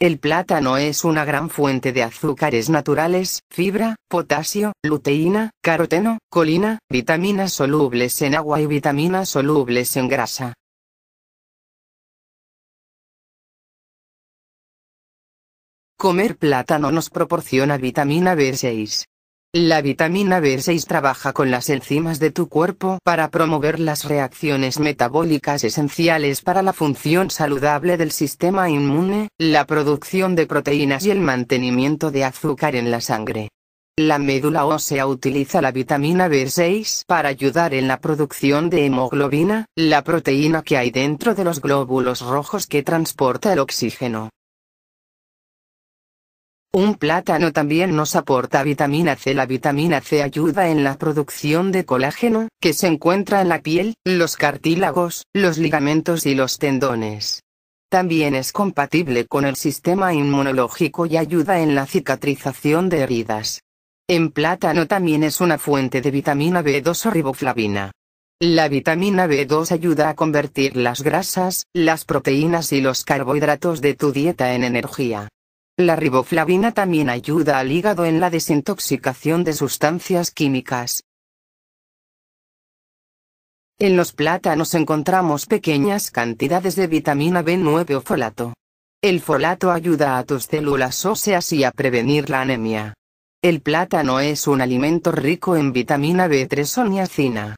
El plátano es una gran fuente de azúcares naturales, fibra, potasio, luteína, caroteno, colina, vitaminas solubles en agua y vitaminas solubles en grasa. Comer plátano nos proporciona vitamina B6, la vitamina B6 trabaja con las enzimas de tu cuerpo para promover las reacciones metabólicas esenciales para la función saludable del sistema inmune, la producción de proteínas y el mantenimiento de azúcar en la sangre. La médula ósea utiliza la vitamina B6 para ayudar en la producción de hemoglobina, la proteína que hay dentro de los glóbulos rojos que transporta el oxígeno. Un plátano también nos aporta vitamina C. La vitamina C ayuda en la producción de colágeno, que se encuentra en la piel, los cartílagos, los ligamentos y los tendones. También es compatible con el sistema inmunológico y ayuda en la cicatrización de heridas. En plátano también es una fuente de vitamina B2 o riboflavina. La vitamina B2 ayuda a convertir las grasas, las proteínas y los carbohidratos de tu dieta en energía. La riboflavina también ayuda al hígado en la desintoxicación de sustancias químicas. En los plátanos encontramos pequeñas cantidades de vitamina B9 o folato. El folato ayuda a tus células óseas y a prevenir la anemia. El plátano es un alimento rico en vitamina B3 o niacina.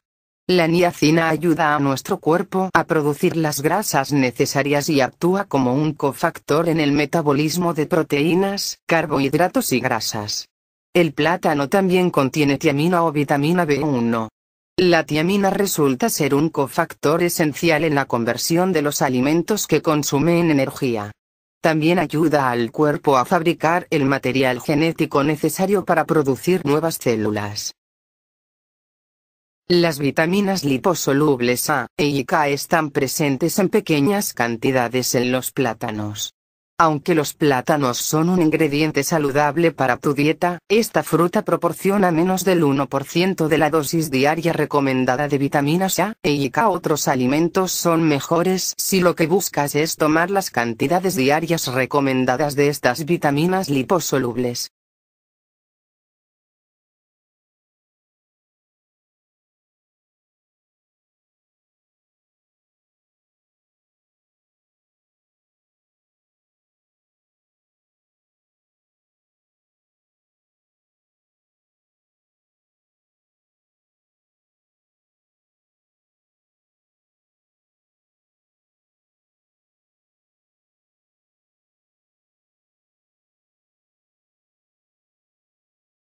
La niacina ayuda a nuestro cuerpo a producir las grasas necesarias y actúa como un cofactor en el metabolismo de proteínas, carbohidratos y grasas. El plátano también contiene tiamina o vitamina B1. La tiamina resulta ser un cofactor esencial en la conversión de los alimentos que consumen en energía. También ayuda al cuerpo a fabricar el material genético necesario para producir nuevas células. Las vitaminas liposolubles A e y K están presentes en pequeñas cantidades en los plátanos. Aunque los plátanos son un ingrediente saludable para tu dieta, esta fruta proporciona menos del 1% de la dosis diaria recomendada de vitaminas A e y K. Otros alimentos son mejores si lo que buscas es tomar las cantidades diarias recomendadas de estas vitaminas liposolubles.